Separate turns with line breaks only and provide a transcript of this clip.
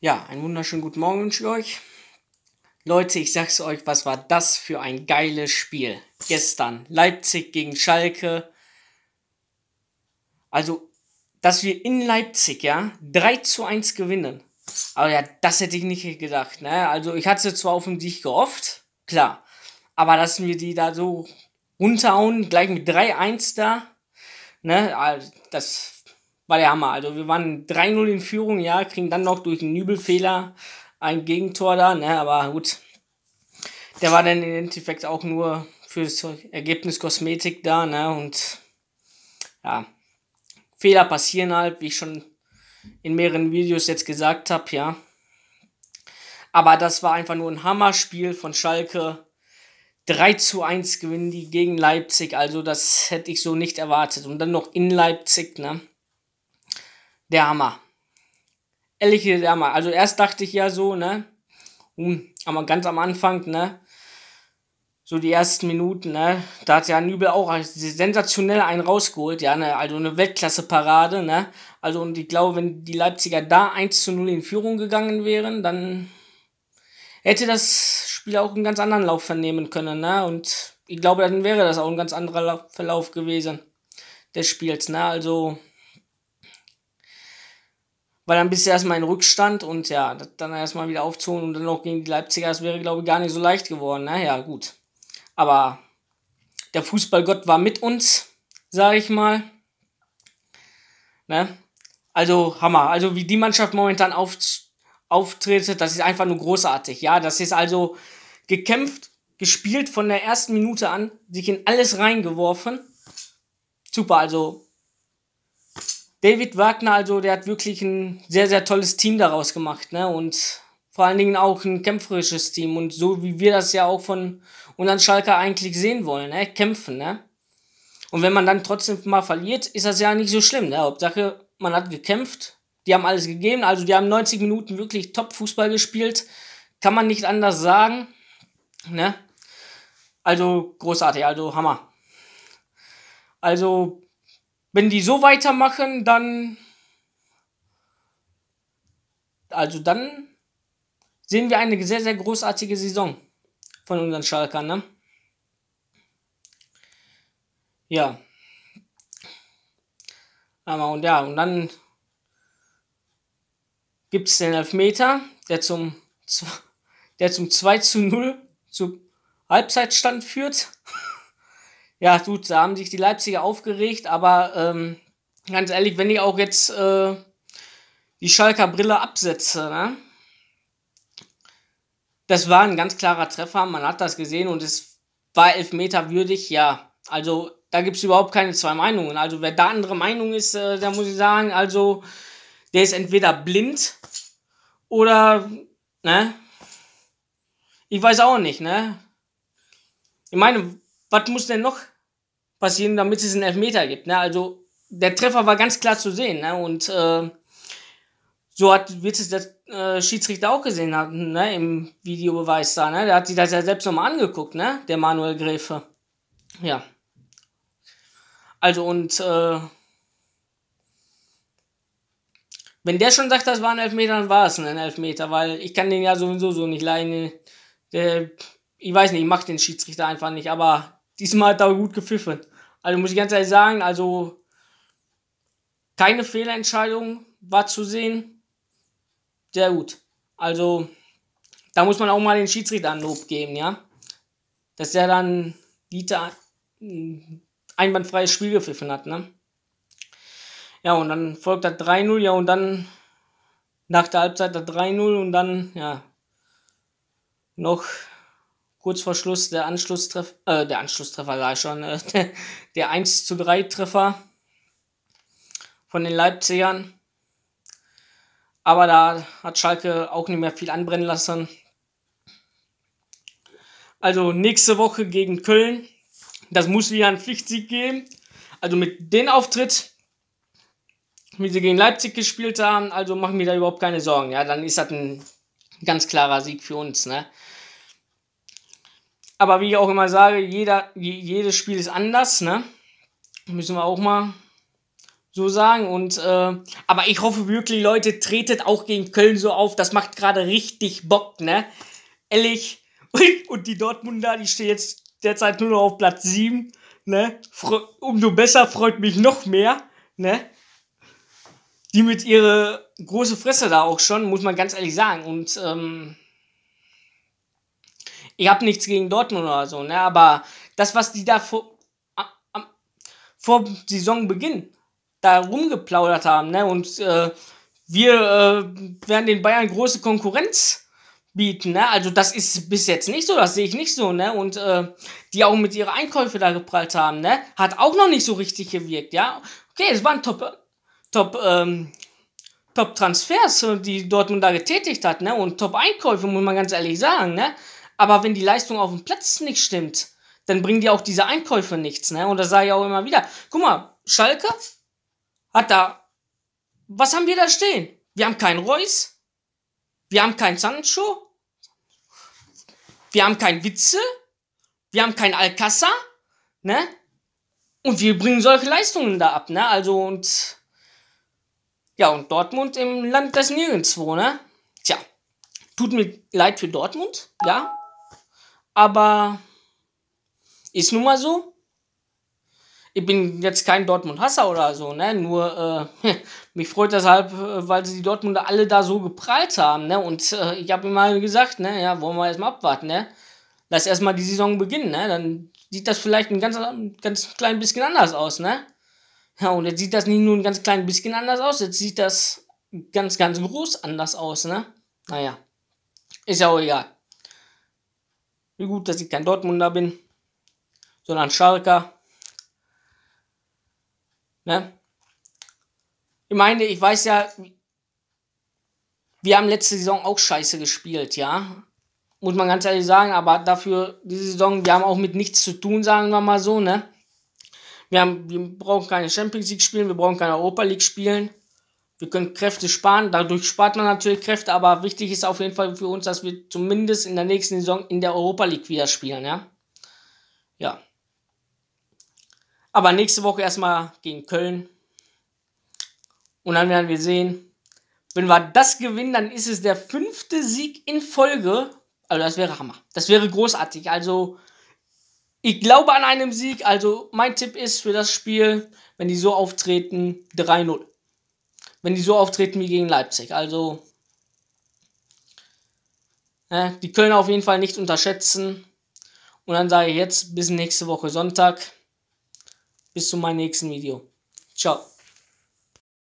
Ja, einen wunderschönen guten Morgen wünsche ich euch. Leute, ich sag's euch, was war das für ein geiles Spiel gestern? Leipzig gegen Schalke. Also, dass wir in Leipzig, ja, 3 zu 1 gewinnen. Aber ja, das hätte ich nicht gedacht, ne? Also, ich hatte zwar auf den Sieg gehofft, klar. Aber dass wir die da so runterhauen, gleich mit 3-1 da, ne? Also, das war der Hammer. Also wir waren 3-0 in Führung, ja, kriegen dann noch durch einen Nübelfehler ein Gegentor da, ne, aber gut. Der war dann im Endeffekt auch nur für das Ergebnis Kosmetik da, ne, und ja, Fehler passieren halt, wie ich schon in mehreren Videos jetzt gesagt habe, ja. Aber das war einfach nur ein Hammerspiel von Schalke. 3 zu 1 gewinnen die gegen Leipzig, also das hätte ich so nicht erwartet. Und dann noch in Leipzig, ne? der Hammer. Ehrlich, der Hammer. Also erst dachte ich ja so, ne? Hm, aber ganz am Anfang, ne? So die ersten Minuten, ne? Da hat ja Nübel auch sensationell einen rausgeholt, ja, ne? Also eine Weltklasse-Parade, ne? Also und ich glaube, wenn die Leipziger da 1 zu 0 in Führung gegangen wären, dann hätte das Spiel auch einen ganz anderen Lauf vernehmen können, ne? Und ich glaube, dann wäre das auch ein ganz anderer Verlauf gewesen des Spiels, ne? Also weil dann bist du erstmal in Rückstand und ja, dann erstmal wieder aufzuholen und dann noch gegen die Leipziger, das wäre, glaube ich, gar nicht so leicht geworden. Naja, ne? gut. Aber der Fußballgott war mit uns, sage ich mal. Ne? Also Hammer. Also wie die Mannschaft momentan auf, auftritt, das ist einfach nur großartig. Ja, das ist also gekämpft, gespielt von der ersten Minute an, sich in alles reingeworfen. Super, also David Wagner, also der hat wirklich ein sehr, sehr tolles Team daraus gemacht, ne? Und vor allen Dingen auch ein kämpferisches Team und so wie wir das ja auch von unseren Schalker eigentlich sehen wollen, ne? Kämpfen, ne? Und wenn man dann trotzdem mal verliert, ist das ja nicht so schlimm, ne? Hauptsache, man hat gekämpft, die haben alles gegeben, also die haben 90 Minuten wirklich Top-Fußball gespielt, kann man nicht anders sagen, ne? Also großartig, also Hammer. Also wenn die so weitermachen, dann. Also dann sehen wir eine sehr, sehr großartige Saison von unseren Schalkern, ne? Ja. Aber und ja, und dann gibt es den Elfmeter, der zum, der zum 2 zu 0 zu Halbzeitstand führt ja, gut, da haben sich die Leipziger aufgeregt, aber ähm, ganz ehrlich, wenn ich auch jetzt äh, die Schalker Brille absetze, ne? Das war ein ganz klarer Treffer, man hat das gesehen und es war Elfmeter würdig, ja. Also da gibt es überhaupt keine zwei Meinungen. Also wer da andere Meinung ist, äh, da muss ich sagen, also der ist entweder blind oder, ne? Ich weiß auch nicht, ne? Ich meine, was muss denn noch passieren, damit es einen Elfmeter gibt? Ne? Also der Treffer war ganz klar zu sehen. Ne? Und äh, so hat wird es der äh, Schiedsrichter auch gesehen haben, ne? im Videobeweis da. Ne? Der hat sich das ja selbst nochmal angeguckt, ne? der Manuel Gräfe. Ja. Also und äh, wenn der schon sagt, das war ein Elfmeter, dann war es ein Elfmeter, weil ich kann den ja sowieso so nicht leiden. Der, ich weiß nicht, ich mag den Schiedsrichter einfach nicht, aber diesmal hat er gut gepfiffen. Also muss ich ganz ehrlich sagen, also keine Fehlentscheidung war zu sehen. Sehr gut. Also da muss man auch mal den Schiedsrichter an Lob geben, ja. Dass er dann Dieter einwandfreies Spiel gepfiffen hat, ne? Ja, und dann folgt das 3-0, ja, und dann nach der Halbzeit das 3-0 und dann, ja, noch kurz vor Schluss der Anschlusstreffer, äh, der Anschlusstreffer sag schon, äh, der, der 1 zu 3 Treffer von den Leipzigern. Aber da hat Schalke auch nicht mehr viel anbrennen lassen. Also nächste Woche gegen Köln. Das muss wieder einen Pflichtsieg geben. Also mit dem Auftritt, wie sie gegen Leipzig gespielt haben, also machen wir da überhaupt keine Sorgen. Ja, dann ist das ein ganz klarer Sieg für uns. Ne? Aber wie ich auch immer sage, jeder, jedes Spiel ist anders, ne? Müssen wir auch mal so sagen. Und äh, aber ich hoffe wirklich, Leute, tretet auch gegen Köln so auf. Das macht gerade richtig Bock, ne? Ehrlich. Und die Dortmunder, die stehen jetzt derzeit nur noch auf Platz 7. Ne? Umso besser freut mich noch mehr, ne? Die mit ihrer großen Fresse da auch schon, muss man ganz ehrlich sagen. Und ähm, ich habe nichts gegen Dortmund oder so, ne? Aber das, was die da vor, am, am, vor Saisonbeginn da rumgeplaudert haben, ne? Und äh, wir äh, werden den Bayern große Konkurrenz bieten, ne? Also das ist bis jetzt nicht so, das sehe ich nicht so, ne? Und äh, die auch mit ihren Einkäufe da geprallt haben, ne? Hat auch noch nicht so richtig gewirkt, ja? Okay, es waren Top, äh, Top, ähm, Top Transfers, die Dortmund da getätigt hat, ne? Und Top Einkäufe, muss man ganz ehrlich sagen, ne? Aber wenn die Leistung auf dem Platz nicht stimmt, dann bringen dir auch diese Einkäufe nichts. Ne? Und das sage ich auch immer wieder. Guck mal, Schalke hat da. Was haben wir da stehen? Wir haben keinen Reus. Wir haben keinen Sancho. Wir haben keinen Witze. Wir haben keinen Alcázar. Ne? Und wir bringen solche Leistungen da ab. Ne? Also und. Ja, und Dortmund im Land des Nirgendwo, ne? Tja, tut mir leid für Dortmund, ja, aber ist nun mal so. Ich bin jetzt kein Dortmund-Hasser oder so, ne? Nur äh, mich freut deshalb, äh, weil sie die Dortmunder alle da so geprallt haben, ne? Und äh, ich habe immer gesagt, ne, ja, wollen wir erstmal abwarten, ne? Lass erstmal die Saison beginnen, ne? Dann sieht das vielleicht ein ganz, ganz klein bisschen anders aus, ne? Ja, und jetzt sieht das nicht nur ein ganz klein bisschen anders aus, jetzt sieht das ganz, ganz groß anders aus, ne? Naja, ist ja auch egal. Wie gut, dass ich kein Dortmunder bin, sondern Schalker. Ne? Ich meine, ich weiß ja, wir haben letzte Saison auch scheiße gespielt, ja. Muss man ganz ehrlich sagen, aber dafür, diese Saison, wir haben auch mit nichts zu tun, sagen wir mal so, ne? Wir, haben, wir brauchen keine Champions League spielen, wir brauchen keine Europa League spielen. Wir können Kräfte sparen, dadurch spart man natürlich Kräfte, aber wichtig ist auf jeden Fall für uns, dass wir zumindest in der nächsten Saison in der Europa League wieder spielen, ja. Ja. Aber nächste Woche erstmal gegen Köln. Und dann werden wir sehen. Wenn wir das gewinnen, dann ist es der fünfte Sieg in Folge. Also das wäre Hammer. Das wäre großartig. Also ich glaube an einem Sieg. Also mein Tipp ist für das Spiel, wenn die so auftreten, 3-0 wenn die so auftreten wie gegen Leipzig. Also, äh, die können auf jeden Fall nicht unterschätzen. Und dann sage ich jetzt bis nächste Woche Sonntag. Bis zu meinem nächsten Video. Ciao.